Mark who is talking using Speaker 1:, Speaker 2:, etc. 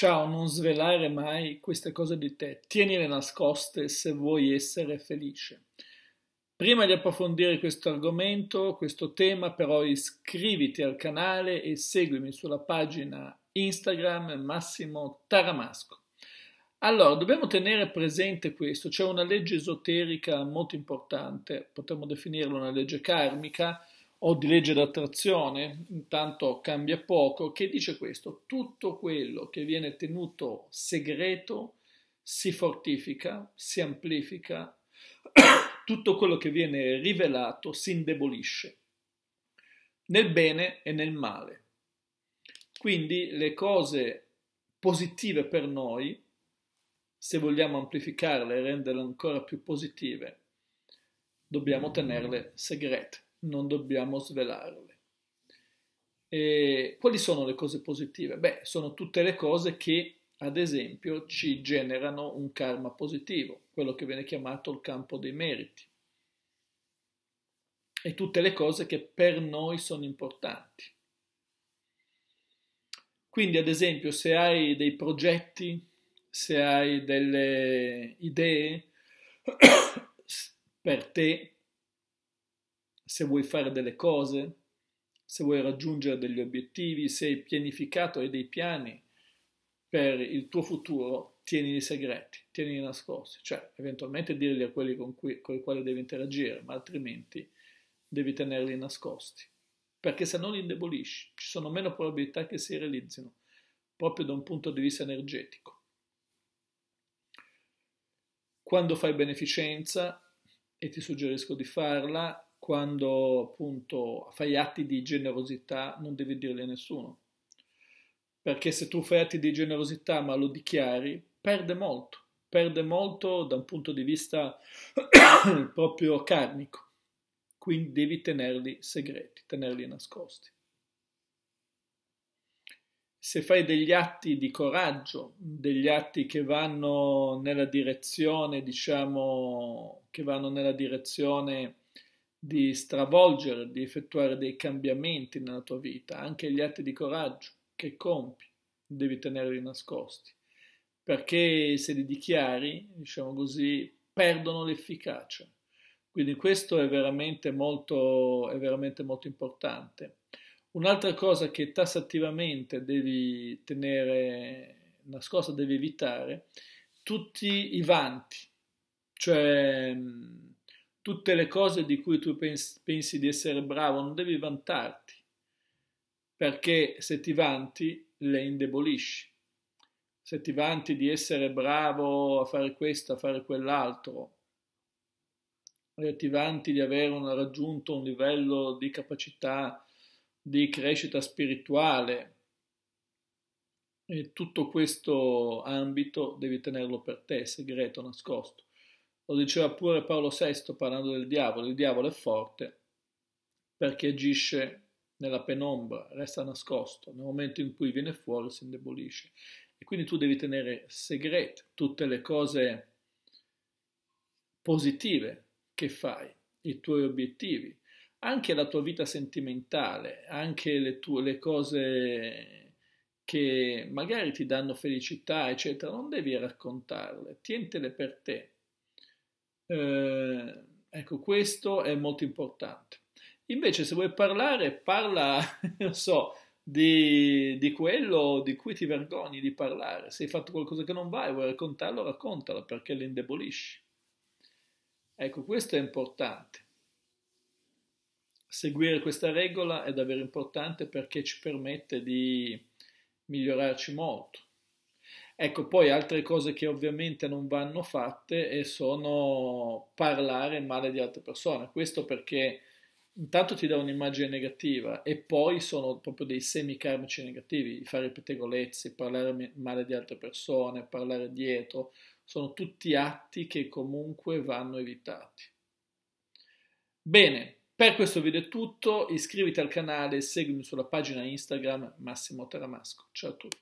Speaker 1: Ciao, non svelare mai queste cose di te, tienile nascoste se vuoi essere felice. Prima di approfondire questo argomento, questo tema, però iscriviti al canale e seguimi sulla pagina Instagram Massimo Taramasco. Allora, dobbiamo tenere presente questo, c'è una legge esoterica molto importante, potremmo definirla una legge karmica, o di legge d'attrazione, intanto cambia poco, che dice questo, tutto quello che viene tenuto segreto si fortifica, si amplifica, tutto quello che viene rivelato si indebolisce, nel bene e nel male. Quindi le cose positive per noi, se vogliamo amplificarle e renderle ancora più positive, dobbiamo tenerle segrete non dobbiamo svelarle. E quali sono le cose positive? Beh, sono tutte le cose che, ad esempio, ci generano un karma positivo, quello che viene chiamato il campo dei meriti. E tutte le cose che per noi sono importanti. Quindi, ad esempio, se hai dei progetti, se hai delle idee per te, se vuoi fare delle cose, se vuoi raggiungere degli obiettivi, se hai pianificato e dei piani per il tuo futuro, tieni i segreti, tieni i nascosti, cioè eventualmente dirli a quelli con, cui, con i quali devi interagire, ma altrimenti devi tenerli nascosti, perché se non li indebolisci, ci sono meno probabilità che si realizzino, proprio da un punto di vista energetico. Quando fai beneficenza, e ti suggerisco di farla, quando appunto fai atti di generosità non devi dirli a nessuno. Perché se tu fai atti di generosità ma lo dichiari, perde molto, perde molto da un punto di vista proprio carnico. Quindi devi tenerli segreti, tenerli nascosti. Se fai degli atti di coraggio, degli atti che vanno nella direzione, diciamo, che vanno nella direzione di stravolgere, di effettuare dei cambiamenti nella tua vita, anche gli atti di coraggio che compi, devi tenerli nascosti, perché se li dichiari, diciamo così, perdono l'efficacia. Quindi questo è veramente molto, è veramente molto importante. Un'altra cosa che tassativamente devi tenere nascosta, devi evitare, tutti i vanti, cioè Tutte le cose di cui tu pensi di essere bravo non devi vantarti, perché se ti vanti le indebolisci. Se ti vanti di essere bravo a fare questo, a fare quell'altro, ti vanti di aver raggiunto un livello di capacità di crescita spirituale, e tutto questo ambito devi tenerlo per te, segreto, nascosto. Lo diceva pure Paolo VI parlando del diavolo, il diavolo è forte perché agisce nella penombra, resta nascosto, nel momento in cui viene fuori si indebolisce. E quindi tu devi tenere segrete tutte le cose positive che fai, i tuoi obiettivi, anche la tua vita sentimentale, anche le, tue, le cose che magari ti danno felicità, eccetera, non devi raccontarle, tientele per te. Eh, ecco, questo è molto importante. Invece, se vuoi parlare, parla, non so, di, di, quello di cui ti vergogni di parlare. Se hai fatto qualcosa che non va e vuoi raccontarlo, raccontalo perché lo indebolisci. Ecco, questo è importante. Seguire questa regola è davvero importante perché ci permette di migliorarci molto. Ecco, poi altre cose che ovviamente non vanno fatte e sono parlare male di altre persone. Questo perché intanto ti dà un'immagine negativa e poi sono proprio dei semi karmici negativi, fare pettegolezzi, parlare male di altre persone, parlare dietro, sono tutti atti che comunque vanno evitati. Bene, per questo video è tutto, iscriviti al canale, e seguimi sulla pagina Instagram Massimo Teramasco. Ciao a tutti.